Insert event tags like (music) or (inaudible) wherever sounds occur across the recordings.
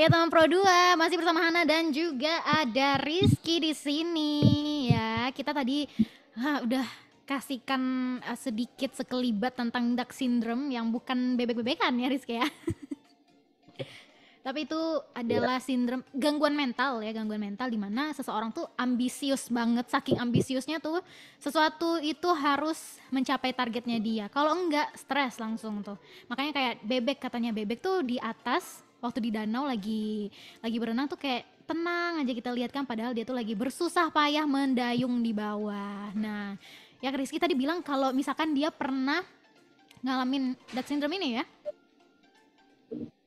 Ya teman Pro 2 masih bersama Hana dan juga ada Rizky di sini ya. Kita tadi ha, ah, udah kasihkan uh, sedikit sekelibat tentang Duck Syndrome yang bukan bebek-bebekan ya Rizky ya. (laughs) Tapi itu adalah yeah. sindrom gangguan mental ya, gangguan mental di mana seseorang tuh ambisius banget, saking ambisiusnya tuh sesuatu itu harus mencapai targetnya dia. Kalau enggak stres langsung tuh. Makanya kayak bebek katanya bebek tuh di atas waktu di danau lagi lagi berenang tuh kayak tenang aja kita lihat kan padahal dia tuh lagi bersusah payah mendayung di bawah. Nah, ya Rizky tadi bilang kalau misalkan dia pernah ngalamin Down syndrome ini ya?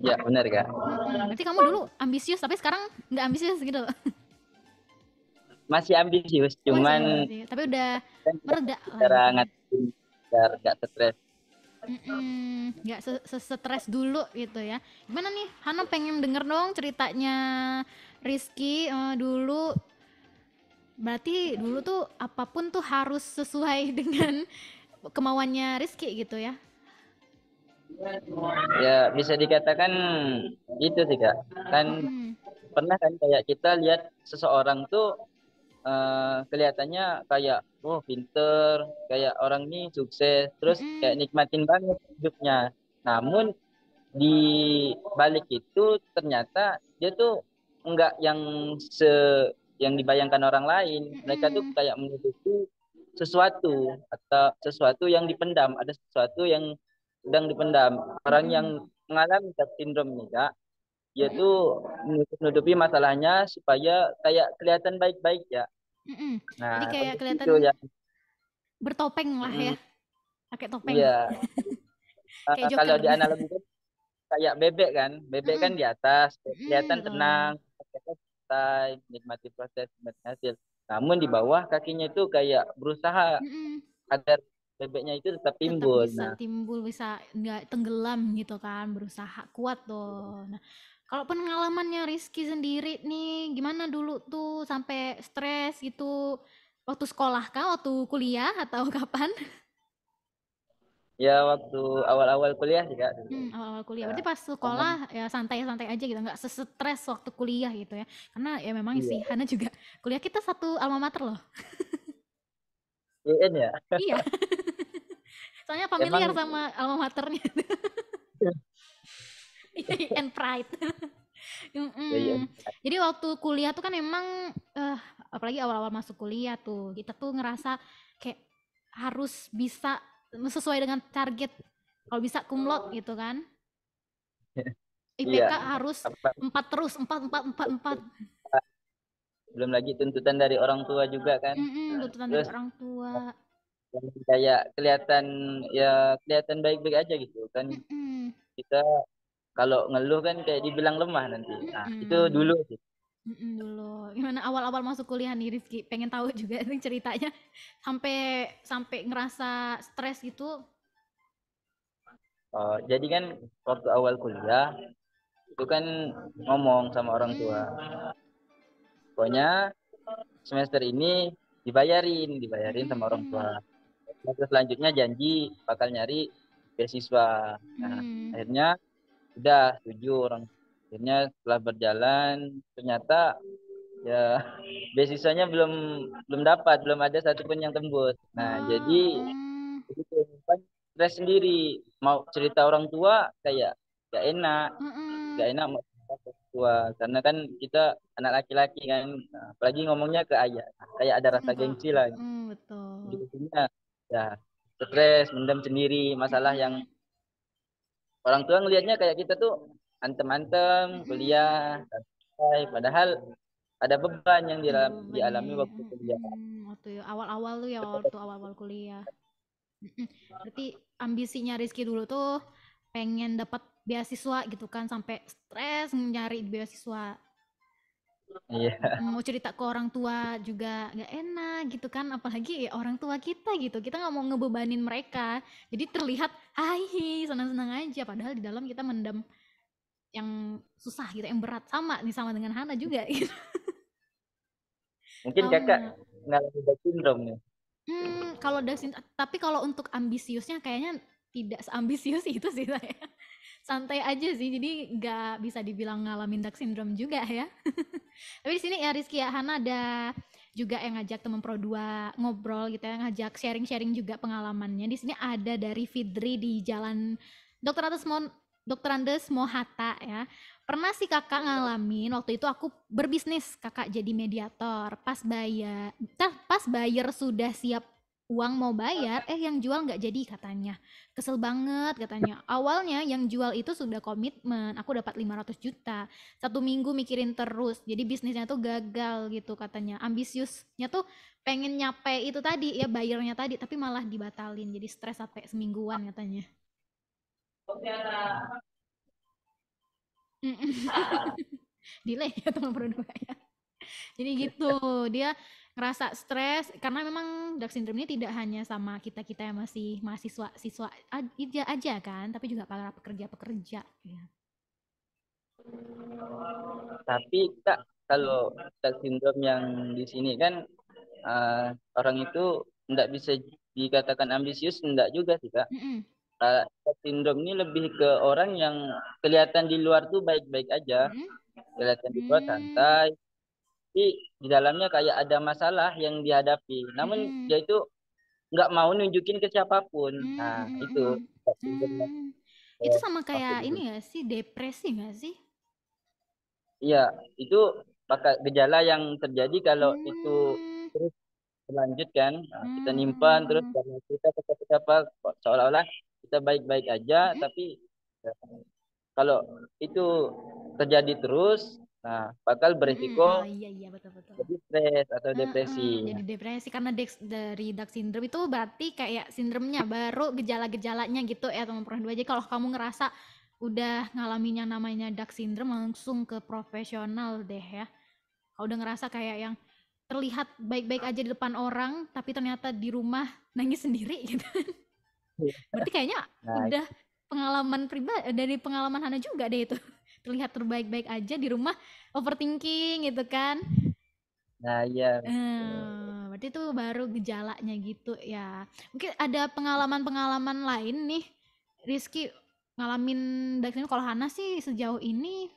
Ya benar kak. berarti kamu dulu ambisius tapi sekarang nggak ambisius gitu Masih ambisius, oh, cuman. Masih, Tapi udah kan meredak Cara ngatur biar nggak stres nggak mm -mm, stres dulu gitu ya gimana nih Hana pengen denger dong ceritanya Rizky uh, dulu berarti dulu tuh apapun tuh harus sesuai (laughs) dengan kemauannya Rizky gitu ya ya bisa dikatakan gitu sih kak kan hmm. pernah kan kayak kita lihat seseorang tuh uh, kelihatannya kayak oh pinter, kayak orang ini sukses, terus kayak nikmatin banget hidupnya. Namun di balik itu ternyata dia tuh enggak yang se yang dibayangkan orang lain. Mereka tuh kayak menutupi sesuatu atau sesuatu yang dipendam, ada sesuatu yang sedang dipendam. Orang yang mengalami sindrom ini, Kak, yaitu menutupi masalahnya supaya kayak kelihatan baik-baik ya. Mm-mm. Nah, Jadi kayak kelihatan itu, ya. bertopeng lah ya, pakai topeng. Iya. (laughs) kayak uh, kalau di dianalogikan kayak bebek kan, bebek mm-hmm. kan di atas, kelihatan mm-hmm. tenang, santai, nikmati proses, nikmati hasil. Namun di ah. bawah kakinya itu kayak berusaha mm-hmm. agar bebeknya itu tetap timbul. Tetap bisa nah. timbul, bisa nggak tenggelam gitu kan, berusaha kuat tuh. Nah, kalau pengalamannya Rizky sendiri nih, gimana dulu tuh sampai stres gitu? Waktu sekolah kah, waktu kuliah atau (laughs) kapan? Ya waktu awal-awal kuliah sih kak. Hmm, awal-awal kuliah. Ya, Berarti pas sekolah ya santai-santai aja gitu, nggak sesetres waktu kuliah gitu ya. Karena ya memang iya. sih, Hana juga kuliah kita satu alma mater loh. UN ya? iya. (laughs) Soalnya familiar Emang... sama alma maternya. (laughs) (laughs) and pride (laughs) mm Jadi waktu kuliah tuh kan emang uh, apalagi awal-awal masuk kuliah tuh kita tuh ngerasa kayak harus bisa sesuai dengan target kalau bisa kumlot gitu kan. (laughs) IPK yeah. harus empat terus empat empat empat empat. Belum lagi tuntutan dari orang tua juga kan. Mm -mm, tuntutan Terus, dari orang tua. Kayak kelihatan ya kelihatan baik-baik aja gitu kan. Mm -mm. Kita kalau ngeluh kan kayak dibilang lemah nanti nah, mm itu dulu sih mm -hmm, dulu gimana awal-awal masuk kuliah nih Rizky pengen tahu juga nih ceritanya sampai sampai ngerasa stres gitu oh, jadi kan waktu awal kuliah itu kan ngomong sama orang mm. tua pokoknya semester ini dibayarin dibayarin sama orang tua terus selanjutnya janji bakal nyari beasiswa nah, mm. akhirnya udah tujuh orang akhirnya setelah berjalan ternyata ya (laughs) beasiswanya belum belum dapat belum ada satupun yang tembus nah hmm. jadi kan stres sendiri mau cerita orang tua kayak gak enak hmm. gak enak mau cerita orang tua karena kan kita anak laki-laki kan nah, apalagi ngomongnya ke ayah nah, kayak ada rasa gengsi lah hmm, betul jadinya ya stres mendem sendiri masalah yang orang tua ngelihatnya kayak kita tuh antem-antem kuliah santai padahal ada beban yang hmm, dialami, dialami waktu kuliah hmm, waktu ya, awal-awal tuh ya waktu awal-awal kuliah berarti ambisinya Rizky dulu tuh pengen dapat beasiswa gitu kan sampai stres nyari beasiswa Iya. Mau cerita ke orang tua juga gak enak gitu kan, apalagi ya orang tua kita gitu. Kita nggak mau ngebebanin mereka. Jadi terlihat ahi senang-senang aja, padahal di dalam kita mendem yang susah gitu, yang berat sama nih sama dengan Hana juga. (laughs) Gitu. Mungkin kakak ngalami Down syndrome nih. Hmm, kalau Down tapi kalau untuk ambisiusnya kayaknya tidak seambisius (laughs) itu sih saya santai aja sih jadi nggak bisa dibilang ngalamin Duck syndrome juga ya (laughs) tapi di sini ya Rizky ya Hana ada juga yang ngajak teman pro dua ngobrol gitu ya ngajak sharing-sharing juga pengalamannya di sini ada dari Fidri di Jalan dokter Andes Mon dokter Andes Mohata ya pernah sih kakak ngalamin waktu itu aku berbisnis kakak jadi mediator pas bayar pas bayar sudah siap uang mau bayar, eh yang jual nggak jadi katanya. Kesel banget katanya. Awalnya yang jual itu sudah komitmen, aku dapat 500 juta. Satu minggu mikirin terus, jadi bisnisnya tuh gagal gitu katanya. Ambisiusnya tuh pengen nyape itu tadi, ya bayarnya tadi, tapi malah dibatalin. Jadi stres sampai semingguan katanya. (laughs) Delay ya teman produk ya. Jadi gitu, dia ngerasa stres karena memang dark syndrome ini tidak hanya sama kita kita yang masih mahasiswa siswa aja aja kan tapi juga para pekerja pekerja ya. tapi kak kalau dark syndrome yang di sini kan uh, orang itu tidak bisa dikatakan ambisius tidak juga sih kak mm -hmm. uh, dark syndrome ini lebih ke orang yang kelihatan di luar tuh baik-baik aja mm -hmm. kelihatan di luar mm. santai tapi di dalamnya kayak ada masalah yang dihadapi. Namun hmm. dia itu nggak mau nunjukin ke siapapun. Hmm. Nah hmm, itu. Hmm. hmm. itu sama kayak ini ya sih depresi nggak sih? Iya itu pakai gejala yang terjadi kalau hmm. itu terus berlanjut kan. Nah, hmm. kita nyimpan terus karena kita tetap apa seolah-olah kita baik-baik aja hmm. tapi eh, kalau itu terjadi terus Nah, bakal berisiko hmm, iya, iya, betul, betul. jadi stres atau hmm, depresi. Hmm, jadi depresi karena de dari Duck syndrome itu berarti kayak sindromnya baru gejala-gejalanya gitu ya teman prof. Jadi kalau kamu ngerasa udah ngalamin yang namanya Duck syndrome langsung ke profesional deh ya. Kalau udah ngerasa kayak yang terlihat baik-baik aja di depan orang tapi ternyata di rumah nangis sendiri (laughs) gitu. Kan. Iya. berarti kayaknya nah, udah pengalaman pribadi dari pengalaman Hana juga deh itu terlihat terbaik-baik aja di rumah overthinking gitu kan nah iya hmm, berarti itu baru gejalanya gitu ya mungkin ada pengalaman-pengalaman lain nih Rizky ngalamin dari sini kalau Hana sih sejauh ini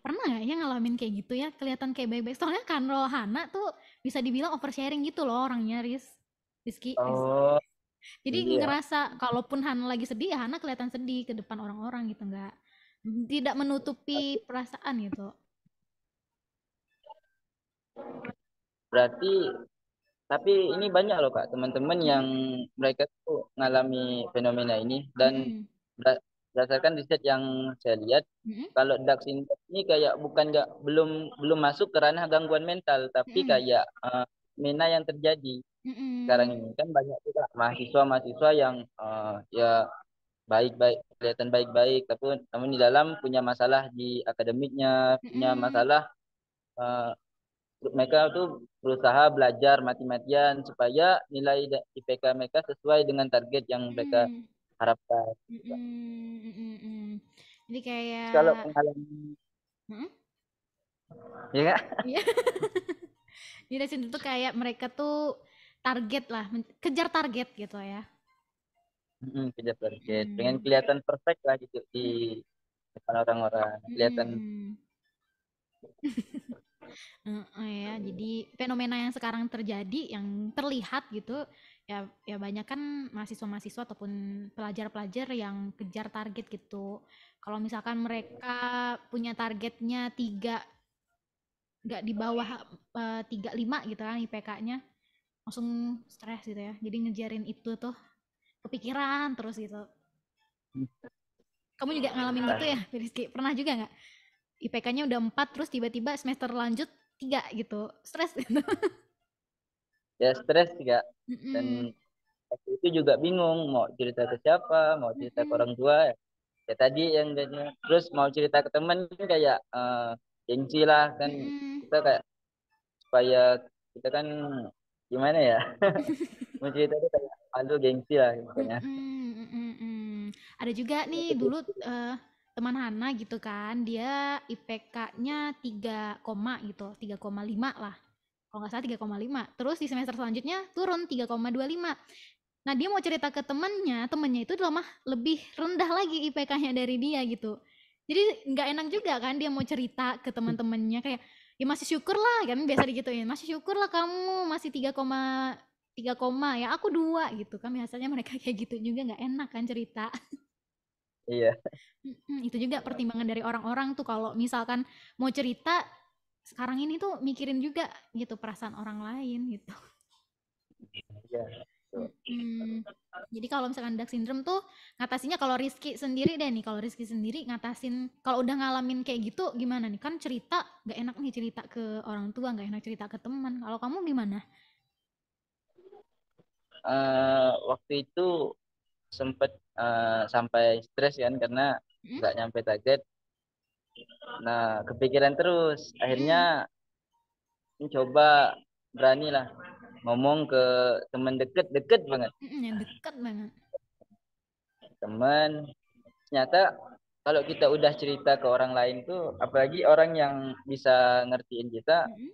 pernah nggak ya ngalamin kayak gitu ya kelihatan kayak baik-baik soalnya kan lo Hana tuh bisa dibilang oversharing gitu loh orangnya Riz Rizky oh, jadi iya. ngerasa kalaupun Hana lagi sedih ya Hana kelihatan sedih ke depan orang-orang gitu nggak tidak menutupi perasaan gitu. Berarti tapi ini banyak loh Kak teman-teman yang mereka tuh mengalami fenomena ini dan hmm. berdasarkan riset yang saya lihat hmm. kalau dark syndrome ini kayak bukan gak, belum belum masuk ke ranah gangguan mental tapi hmm. kayak uh, eh, mena yang terjadi mm-hmm. sekarang ini kan banyak juga mahasiswa-mahasiswa yang uh, ya baik-baik kelihatan baik-baik tapi namun di dalam punya masalah di akademiknya punya masalah uh, mereka tuh berusaha belajar mati-matian supaya nilai IPK mereka sesuai dengan target yang mereka mm. harapkan. Mm, mm, Jadi kayak kalau pengalaman hmm? ya nggak? Iya. (laughs) Jadi itu kayak mereka tuh target lah, kejar target gitu ya hmm, kejar target hmm. Pengen kelihatan perfect lah gitu di depan orang-orang kelihatan hmm. uh, (laughs) ya, jadi fenomena yang sekarang terjadi, yang terlihat gitu, ya, ya banyak kan mahasiswa-mahasiswa ataupun pelajar-pelajar yang kejar target gitu. Kalau misalkan mereka punya targetnya tiga, nggak di bawah eh, tiga uh, lima gitu kan IPK-nya, langsung stres gitu ya. Jadi ngejarin itu tuh kepikiran terus gitu hmm. kamu juga ngalamin gitu nah. ya Rizky pernah juga nggak IPK-nya udah empat terus tiba-tiba semester lanjut tiga gitu stres gitu ya stres juga dan waktu itu juga bingung mau cerita ke siapa mau cerita ke orang tua ya, ya tadi yang terus mau cerita ke temen kan kayak uh, gengsi lah kan mm kita kayak supaya kita kan gimana ya (laughs) mau cerita itu kayak Aduh gengsi lah pokoknya. Mm, mm, mm, Ada juga iya, nih dulu uh, teman Hana gitu kan, dia IPK-nya 3, gitu, 3,5 lah. Kalau nggak salah 3,5. Terus di semester selanjutnya turun 3,25. Nah dia mau cerita ke temennya, temennya itu lemah lebih rendah lagi IPK-nya dari dia gitu. Jadi nggak enak juga kan dia mau cerita ke teman-temannya kayak ya masih syukur lah kan biasa digituin masih syukur lah kamu masih 3, tiga koma ya aku dua gitu kan biasanya mereka kayak gitu juga nggak enak kan cerita iya itu juga iya. pertimbangan dari orang-orang tuh kalau misalkan mau cerita sekarang ini tuh mikirin juga gitu perasaan orang lain gitu iya Hmm. Jadi kalau misalkan Duck syndrome tuh ngatasinya kalau Rizky sendiri deh nih, kalau Rizky sendiri ngatasin kalau udah ngalamin kayak gitu gimana nih? Kan cerita nggak enak nih cerita ke orang tua, nggak enak cerita ke teman. Kalau kamu gimana? uh, waktu itu sempat uh, eh, sampai stres kan karena hmm? nggak hmm? nyampe target. Nah, kepikiran terus. Hmm? Akhirnya mencoba berani lah ngomong ke teman deket-deket banget. Hmm, yang deket banget. Teman ternyata kalau kita udah cerita ke orang lain tuh apalagi orang yang bisa ngertiin kita -hmm.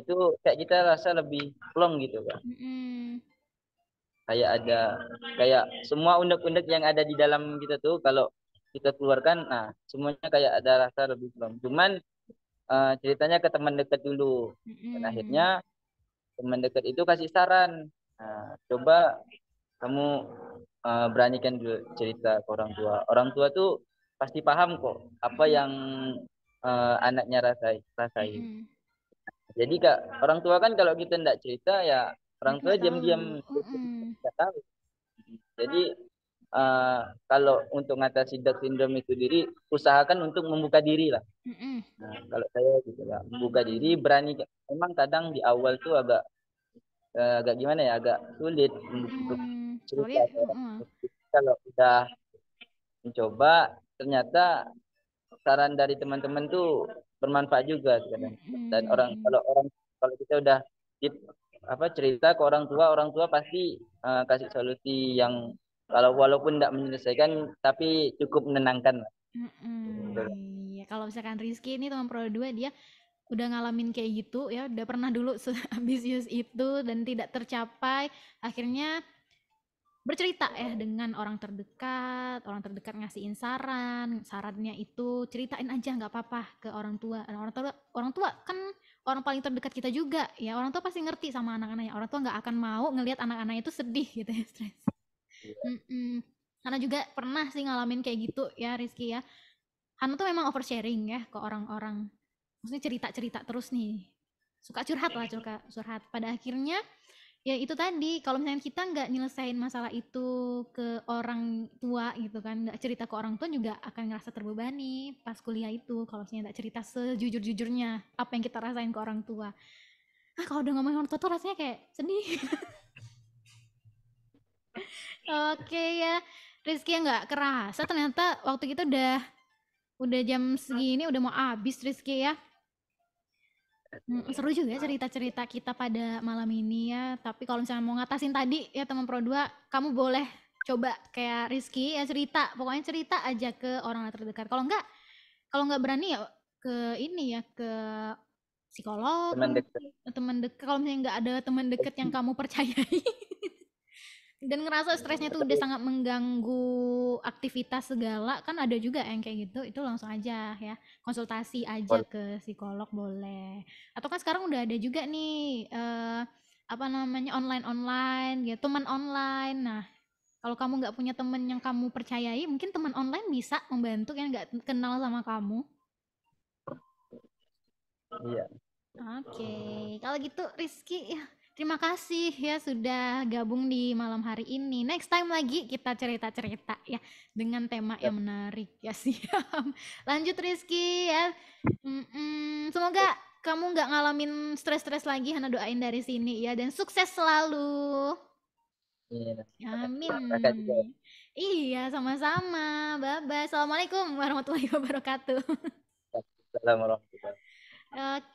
itu kayak kita rasa lebih plong gitu kan. -hmm kayak ada kayak semua undek-undek yang ada di dalam kita tuh kalau kita keluarkan nah semuanya kayak ada rasa lebih belum cuman uh, ceritanya ke teman dekat dulu dan akhirnya teman dekat itu kasih saran nah, coba kamu uh, beranikan dulu cerita ke orang tua orang tua tuh pasti paham kok apa yang uh, anaknya rasai rasai jadi kak orang tua kan kalau kita tidak cerita ya orang tua diam-diam tidak tahu jadi uh, kalau untuk mengatasi Down syndrome itu diri usahakan untuk membuka diri lah nah, kalau saya gitu lah membuka diri berani memang kadang di awal tuh agak uh, agak gimana ya agak sulit untuk cerita kalau udah mencoba ternyata saran dari teman-teman tuh bermanfaat juga dan orang kalau orang kalau kita udah apa cerita ke orang tua orang tua pasti uh, kasih solusi yang kalau walaupun tidak menyelesaikan tapi cukup menenangkan mm Iya, kalau misalkan Rizky ini teman pro dua dia udah ngalamin kayak gitu ya udah pernah dulu (laughs) ambisius itu dan tidak tercapai akhirnya bercerita ya dengan orang terdekat orang terdekat ngasihin saran sarannya itu ceritain aja nggak apa-apa ke orang tua orang tua orang tua kan orang paling terdekat kita juga ya orang tua pasti ngerti sama anak-anaknya orang tua nggak akan mau ngelihat anak anaknya itu sedih gitu ya (laughs) stres iya. karena mm juga pernah sih ngalamin kayak gitu ya Rizky ya Hana tuh memang oversharing ya ke orang-orang maksudnya cerita-cerita terus nih suka curhat lah iya. curhat curhat pada akhirnya ya itu tadi kalau misalnya kita nggak nyelesain masalah itu ke orang tua gitu kan nggak cerita ke orang tua juga akan ngerasa terbebani pas kuliah itu kalau misalnya nggak cerita sejujur-jujurnya apa yang kita rasain ke orang tua ah kalau udah ngomongin orang tua tuh rasanya kayak sedih (laughs) oke okay, ya Rizky nggak kerasa ternyata waktu kita udah udah jam segini udah mau habis Rizky ya Mm, seru juga ya cerita-cerita kita pada malam ini ya. Tapi kalau misalnya mau ngatasin tadi ya teman Pro 2, kamu boleh coba kayak Rizky ya cerita. Pokoknya cerita aja ke orang terdekat. Kalau enggak, kalau enggak berani ya ke ini ya ke psikolog, teman dekat. Teman dekat kalau misalnya enggak ada teman dekat yang kamu percayai. (laughs) dan ngerasa iya, stresnya tuh udah sangat mengganggu aktivitas segala kan ada juga yang kayak gitu itu langsung aja ya konsultasi aja ke psikolog boleh atau kan sekarang udah ada juga nih eh, apa namanya online online gitu teman online nah kalau kamu nggak punya teman yang kamu percayai mungkin teman online bisa membantu yang nggak kenal sama kamu iya oke okay. kalau gitu Rizky Terima kasih ya sudah gabung di malam hari ini. Next time lagi kita cerita-cerita ya dengan tema yang menarik ya sih. (laughs) Lanjut Rizky ya. Mm-mm, semoga kamu nggak ngalamin stres-stres lagi. Hana doain dari sini ya dan sukses selalu. Iya. Amin. Iya sama-sama. Bye bye. Assalamualaikum warahmatullahi (laughs) wabarakatuh. Assalamualaikum Oke,